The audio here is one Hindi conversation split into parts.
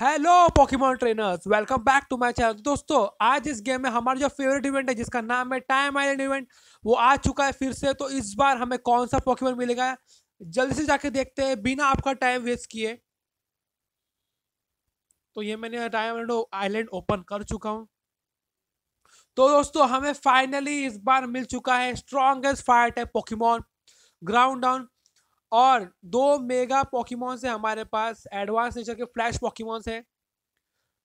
hello Pokemon trainers welcome back to my channel दोस्तों आज इस गेम में हमारा जो फेवरेट इवेंट है जिसका नाम है टाइम आइलैंड इवेंट वो आ चुका है फिर से तो इस बार हमें कौन सा पोकेमॉन मिलेगा जल्दी से जाके देखते हैं बिना आपका टाइम वेस्ट किए तो ये मैंने टाइम आइलैंड ओपन कर चुका हूँ तो दोस्तों हमें फाइनली इस बार मिल चुका है स्ट्रॉन्गेस्ट फाइट है पोकेमॉन ग्राउंड डाउन और दो मेगा पॉकीमॉन्स हैं हमारे पास एडवांस नेचर के फ्लैश पॉकीमॉन्स हैं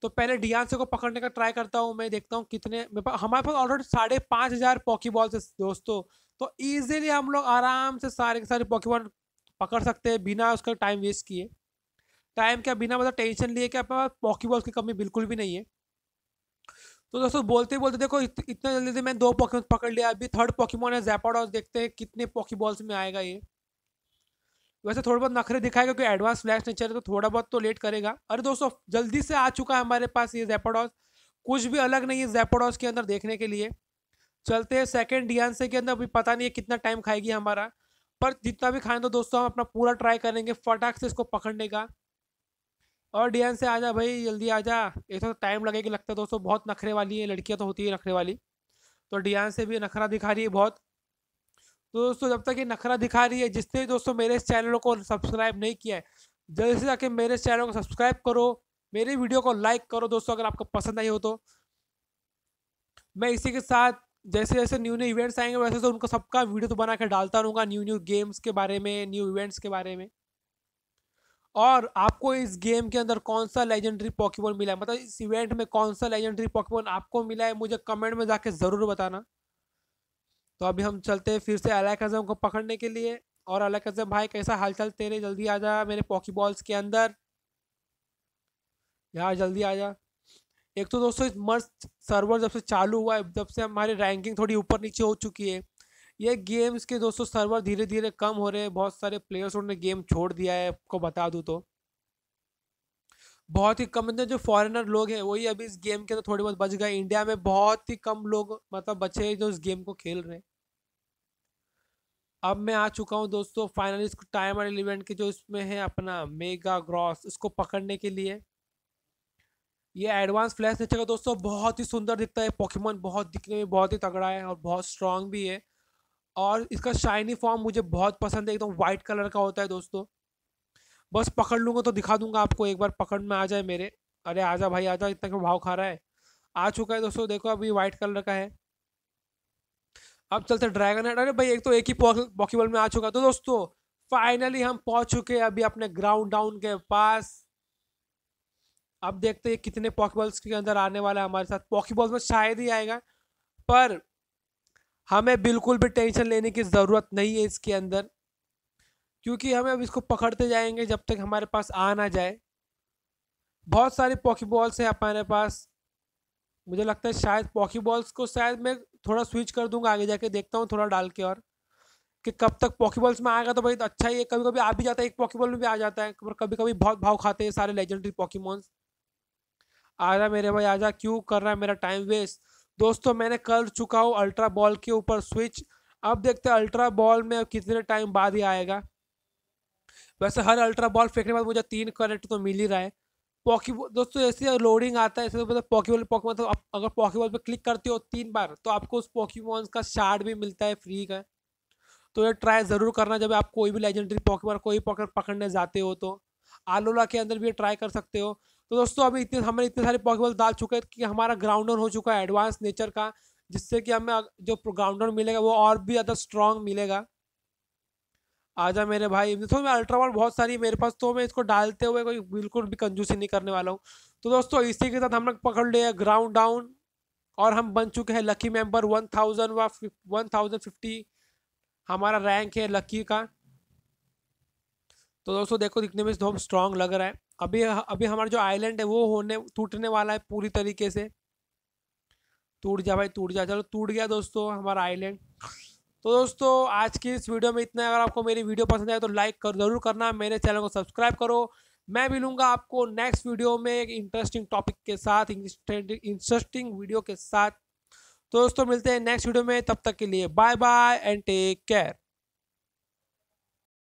तो पहले डियांसे को पकड़ने का ट्राई करता हूँ मैं देखता हूँ कितने हमारे पास ऑलरेडी साढ़े पाँच हज़ार पॉकीबॉल्स है दोस्तों तो ईजिली हम लोग आराम से सारे के सारे पॉकीबॉल पकड़ सकते हैं बिना उसका टाइम वेस्ट किए टाइम क्या बिना मतलब टेंशन लिए कि आपके पास पॉकीबॉल्स की कमी बिल्कुल भी नहीं है तो दोस्तों बोलते बोलते देखो इत, इतना जल्दी से मैंने दो पॉकीमॉन पकड़ लिया अभी थर्ड पॉकीमॉन है जैपाडॉस देखते हैं कितने पॉकीबॉल्स में आएगा ये वैसे थोड़ा बहुत नखरे दिखाएगा क्योंकि एडवांस फ्लैश नेचर है तो थोड़ा बहुत तो लेट करेगा अरे दोस्तों जल्दी से आ चुका है हमारे पास ये जेपोडॉस कुछ भी अलग नहीं है जेपोडॉस के अंदर देखने के लिए चलते हैं सेकेंड से के अंदर अभी पता नहीं है कितना टाइम खाएगी हमारा पर जितना भी खाएं तो दोस्तों हम अपना पूरा ट्राई करेंगे फटाक से इसको पकड़ने का और डियान से आजा भाई जल्दी जा ये तो टाइम लगेगा लगता है दोस्तों बहुत नखरे वाली है लड़कियाँ तो होती है नखरे वाली तो डियान से भी नखरा दिखा रही है बहुत तो दोस्तों जब तक ये नखरा दिखा रही है जिसने दोस्तों मेरे इस चैनल को सब्सक्राइब नहीं किया है जल्दी से जाके मेरे चैनल को सब्सक्राइब करो मेरी वीडियो को लाइक करो दोस्तों अगर आपको पसंद आई हो तो मैं इसी के साथ जैसे जैसे न्यू न्यू इवेंट्स आएंगे वैसे तो उनको सबका वीडियो तो बना के डालता रहूँगा न्यू न्यू गेम्स के बारे में न्यू इवेंट्स के बारे में और आपको इस गेम के अंदर कौन सा लेजेंडरी पॉकीबॉल मिला है मतलब इस इवेंट में कौन सा लेजेंडरी पॉकीबॉल आपको मिला है मुझे कमेंट में जाके ज़रूर बताना तो अभी हम चलते हैं फिर से अलाक अजम को पकड़ने के लिए और अलाक अजम भाई कैसा हालचाल तेरे जल्दी आ जा मेरे पॉकी बॉल्स के अंदर यार जल्दी आ जा एक तो दोस्तों इस मस्त सर्वर जब से चालू हुआ है जब से हमारी रैंकिंग थोड़ी ऊपर नीचे हो चुकी है ये गेम्स के दोस्तों सर्वर धीरे धीरे कम हो रहे हैं बहुत सारे प्लेयर्स उन्होंने गेम छोड़ दिया है आपको बता दूँ तो बहुत ही कम जो फॉरेनर लोग हैं वही अभी इस गेम के तो थोड़ी बहुत बच गए इंडिया में बहुत ही कम लोग मतलब बचे हैं जो इस गेम को खेल रहे हैं अब मैं आ चुका हूँ दोस्तों फाइनली इसको टाइम और इलेवेंट के जो इसमें है अपना मेगा ग्रॉस इसको पकड़ने के लिए ये एडवांस फ्लैश का दोस्तों बहुत ही सुंदर दिखता है पॉकीमोन बहुत दिखने में बहुत ही तगड़ा है और बहुत स्ट्रांग भी है और इसका शाइनी फॉर्म मुझे बहुत पसंद है एकदम तो व्हाइट कलर का होता है दोस्तों बस पकड़ लूँगा तो दिखा दूंगा आपको एक बार पकड़ में आ जाए मेरे अरे आजा भाई आजा इतना क्यों भाव खा रहा है आ चुका है दोस्तों देखो अभी वाइट कलर का है अब चलते ड्रैगन हेड अरे भाई एक तो एक ही पॉकीबॉल में आ चुका तो दोस्तों फाइनली हम पहुंच चुके हैं अभी अपने ग्राउंड डाउन के पास अब देखते हैं कितने पॉकीबॉल्स के अंदर आने वाला है हमारे साथ पॉकीबॉल्स में शायद ही आएगा पर हमें बिल्कुल भी टेंशन लेने की ज़रूरत नहीं है इसके अंदर क्योंकि हमें अब इसको पकड़ते जाएंगे जब तक हमारे पास आ ना जाए बहुत सारी बॉल्स हैं हमारे पास मुझे लगता है शायद पॉकी बॉल्स को शायद मैं थोड़ा स्विच कर दूंगा आगे जाके देखता हूँ थोड़ा डाल के और कि कब तक पॉकी बॉल्स में आएगा तो भाई तो अच्छा ही है कभी कभी आ भी जाता है एक पॉकी बॉल में भी आ जाता है और कभी कभी बहुत भाव खाते हैं सारे लेजेंडरी पॉकी आ जा मेरे भाई जा क्यों कर रहा है मेरा टाइम वेस्ट दोस्तों मैंने कर चुका हूँ अल्ट्रा बॉल के ऊपर स्विच अब देखते हैं अल्ट्रा बॉल में कितने टाइम बाद ही आएगा वैसे हर अल्ट्रा बॉल फेंकने के बाद मुझे तीन करेक्ट तो मिल ही रहा है पॉकी दोस्तों ऐसे लोडिंग आता है ऐसे तो मतलब बॉल पॉकी मतलब आप अगर पॉकीबॉल पर क्लिक करते हो तीन बार तो आपको उस पॉकीमॉन्स का शार्ड भी मिलता है फ्री का तो ये ट्राई ज़रूर करना जब आप कोई भी लेजेंडरी पॉकीबॉल कोई पॉकेट पकड़ने जाते हो तो आलोला के अंदर भी ट्राई कर सकते हो तो दोस्तों अभी इतने हमने इतने सारे पॉकीबॉल डाल चुके हैं कि हमारा ग्राउंडर हो चुका है एडवांस नेचर का जिससे कि हमें जो ग्राउंडर मिलेगा वो और भी ज़्यादा स्ट्रॉन्ग मिलेगा आजा मेरे भाई देखो तो मैं अल्ट्रावॉल बहुत सारी मेरे पास तो मैं इसको डालते हुए कोई बिल्कुल भी कंजूसी नहीं करने वाला हूँ तो दोस्तों इसी के साथ हम लोग पकड़ लिए ग्राउंड डाउन और हम बन चुके हैं lucky member one thousand one thousand fifty हमारा रैंक है लकी का तो दोस्तों देखो दिखने में बहुत स्ट्रांग लग रहा है अभी अभी हमारा जो आइलैंड है वो होने टूटने वाला है पूरी तरीके से टूट जा भाई टूट जा चलो टूट गया दोस्तों हमारा आइलैंड तो दोस्तों आज की इस वीडियो में इतना अगर आपको मेरी वीडियो पसंद आए तो लाइक कर जरूर करना मेरे चैनल को सब्सक्राइब करो मैं मिलूंगा आपको नेक्स्ट वीडियो में एक इंटरेस्टिंग टॉपिक के साथ इंटरेस्टिंग वीडियो के साथ तो दोस्तों मिलते हैं नेक्स्ट वीडियो में तब तक के लिए bye bye and take care